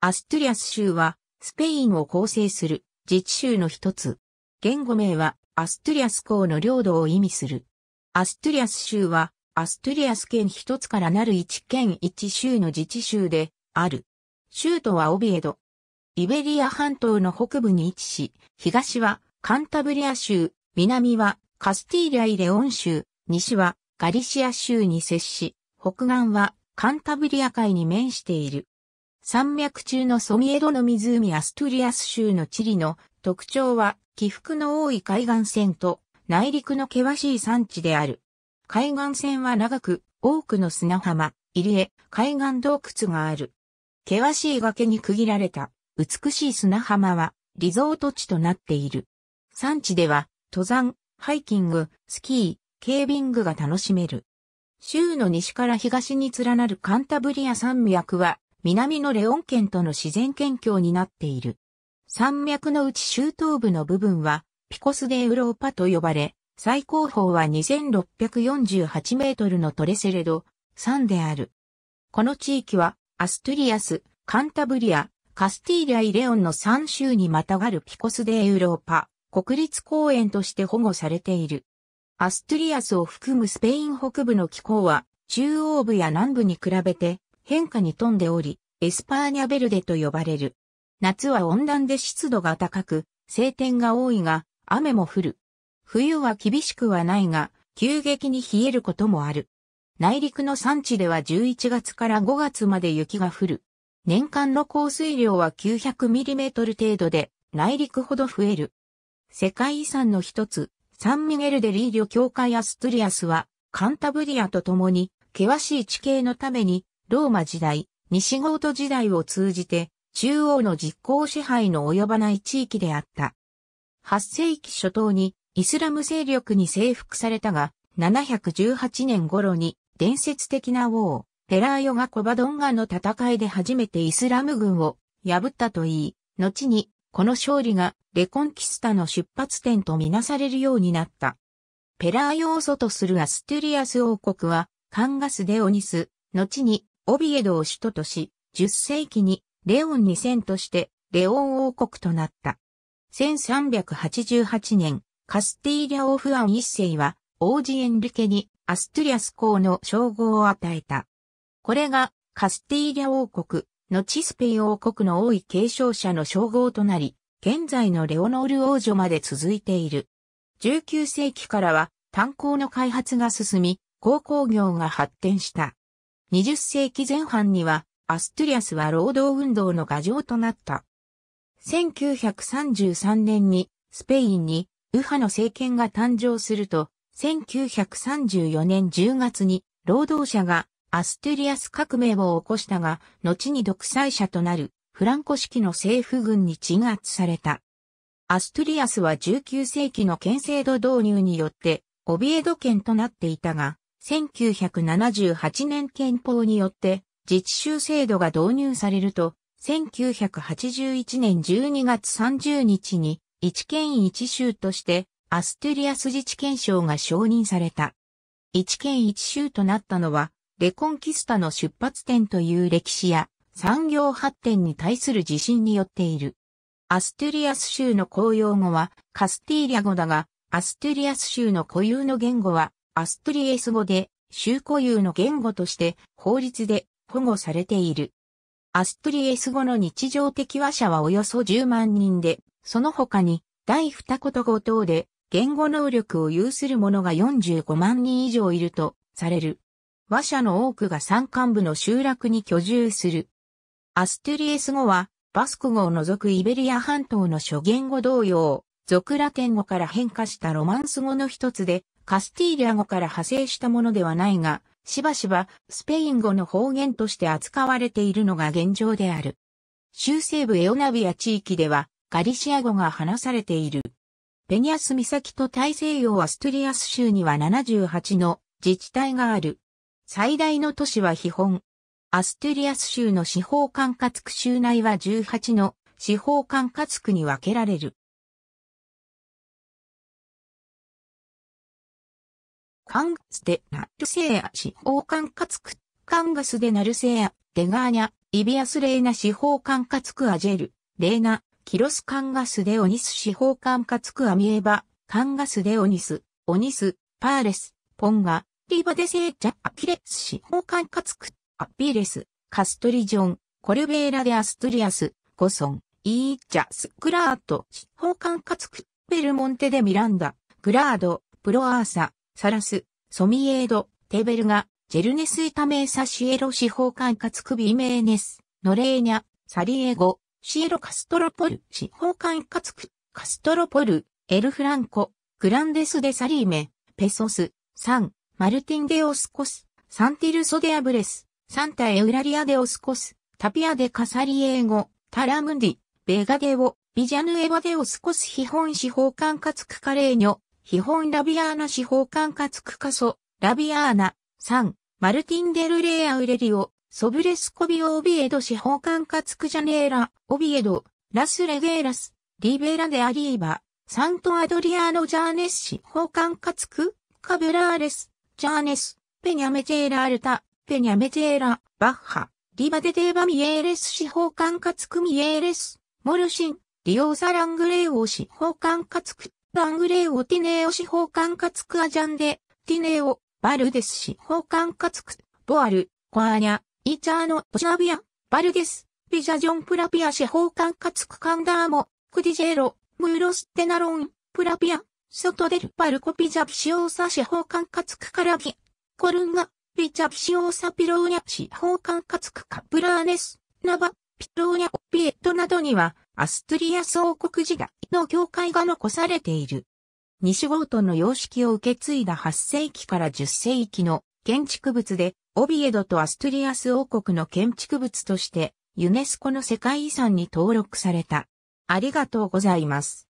アストゥリアス州は、スペインを構成する自治州の一つ。言語名は、アストゥリアス港の領土を意味する。アストゥリアス州は、アストゥリアス県一つからなる一県一州の自治州で、ある。州都はオビエド。イベリア半島の北部に位置し、東はカンタブリア州、南はカスティーリャ・イ・レオン州、西はガリシア州に接し、北岸はカンタブリア海に面している。山脈中のソミエドの湖アストリアス州の地理の特徴は起伏の多い海岸線と内陸の険しい山地である。海岸線は長く多くの砂浜、入り江、海岸洞窟がある。険しい崖に区切られた美しい砂浜はリゾート地となっている。山地では登山、ハイキング、スキー、ケービングが楽しめる。州の西から東に連なるカンタブリア山脈は南のレオン県との自然県境になっている。山脈のうち周東部の部分は、ピコス・デ・ウローパと呼ばれ、最高峰は2648メートルのトレセレド、山である。この地域は、アストゥリアス、カンタブリア、カスティーリア・イレオンの3州にまたがるピコス・デ・ウローパ、国立公園として保護されている。アストゥリアスを含むスペイン北部の気候は、中央部や南部に比べて変化に富んでおり、エスパーニャベルデと呼ばれる。夏は温暖で湿度が高く、晴天が多いが、雨も降る。冬は厳しくはないが、急激に冷えることもある。内陸の産地では11月から5月まで雪が降る。年間の降水量は 900mm 程度で、内陸ほど増える。世界遺産の一つ、サンミゲルデリーリョ教会アストリアスは、カンタブリアと共に、険しい地形のために、ローマ時代、西ゴート時代を通じて、中央の実効支配の及ばない地域であった。8世紀初頭にイスラム勢力に征服されたが、718年頃に伝説的な王、ペラーヨがコバドンガの戦いで初めてイスラム軍を破ったといい、後にこの勝利がレコンキスタの出発点とみなされるようになった。ペラーヨーソとするアステュリアス王国は、カンガス・デオニス、後にオビエドを首都とし、10世紀にレオン2世としてレオン王国となった。1388年、カスティーリャオフアン1世は、王子エンリケにアストゥリアス公の称号を与えた。これがカスティーリャ王国、後スペイ王国の王位継承者の称号となり、現在のレオノール王女まで続いている。19世紀からは炭鉱の開発が進み、鉱工業が発展した。20世紀前半には、アストゥリアスは労働運動の牙城となった。1933年に、スペインに、右派の政権が誕生すると、1934年10月に、労働者がアストゥリアス革命を起こしたが、後に独裁者となるフランコ式の政府軍に鎮圧された。アストゥリアスは19世紀の県制度導入によって、オビエド県となっていたが、1978年憲法によって自治州制度が導入されると、1981年12月30日に一県一州としてアストリアス自治憲章が承認された。一県一州となったのは、レコンキスタの出発点という歴史や産業発展に対する自信によっている。アストリアス州の公用語はカスティーリャ語だが、アストリアス州の固有の言語はアストリエス語で、州固有の言語として法律で保護されている。アストリエス語の日常的話者はおよそ10万人で、その他に第二言語等で言語能力を有する者が45万人以上いるとされる。話者の多くが山間部の集落に居住する。アストリエス語はバスク語を除くイベリア半島の諸言語同様、俗ラテン語から変化したロマンス語の一つで、カスティーリャ語から派生したものではないが、しばしばスペイン語の方言として扱われているのが現状である。州西部エオナビア地域ではガリシア語が話されている。ペニャス岬と大西洋アストリアス州には78の自治体がある。最大の都市は基本。アストリアス州の司法管轄区州内は18の司法管轄区に分けられる。カンステナルセア司法管轄区、カンガスでナルセア、デガーニャ、イビアスレーナ司法管轄区アジェル、レーナ、キロスカンガスでオニス司法管轄区アミエバ、カンガスでオニス、オニス、パーレス、ポンガ、リバデセージャ、アキレス司法管轄区、アピレス、カストリジョン、コルベーラでアストリアス、ゴソン、イーチャス、クラート、司法管轄区、ベルモンテでミランダ、グラード、プロアーサ、サラス、ソミエード、テーベルガ、ジェルネスイタメーサシエロ司法官かつクビメーネス、ノレーニャ、サリエゴ、シエロカストロポル、司法官かつク、カストロポル、エルフランコ、グランデスデサリーメ、ペソス、サン、マルティンデオスコス、サンティルソデアブレス、サンタエウラリアデオスコス、タピアデカサリエーゴ、タラムンディ、ベガデオ、ビジャヌエバデオスコス基本司法管轄区カレーニョ、基本ラビアーナ司法管轄区カソ、ラビアーナ、3、マルティンデルレイアウレリオ、ソブレスコビオオビエド司法管轄区ジャネーラ、オビエド、ラスレゲーラス、リベラデアリーバ、サントアドリアーノジャーネス司法管轄区、カブラーレス、ジャーネス、ペニャメテェーラアルタ、ペニャメテェーラ、バッハ、リバデデーバミエーレス司法管轄区ミエーレス、モルシン、リオーサラングレーオ司法管轄区、アングレーオティネオ司法管轄区アジャンデ、ティネオ、バルデス司法管轄区、ボアル、コアーニャ、イチャーノ、オシナビア、バルデス、ビジャジョンプラピア司法管轄区カンダーモ、クディジェロ、ムーロステナロン、プラピア、ソトデルパルコピジャプシオーサ司法管轄区カラビ、コルンガ、ピジャプシオーサピローニャ司法管轄区カプラーネス、ナバ、ピローニャ、ピエットなどには、アストリアス王国時代の教会が残されている。西ゴートの様式を受け継いだ8世紀から10世紀の建築物で、オビエドとアストリアス王国の建築物として、ユネスコの世界遺産に登録された。ありがとうございます。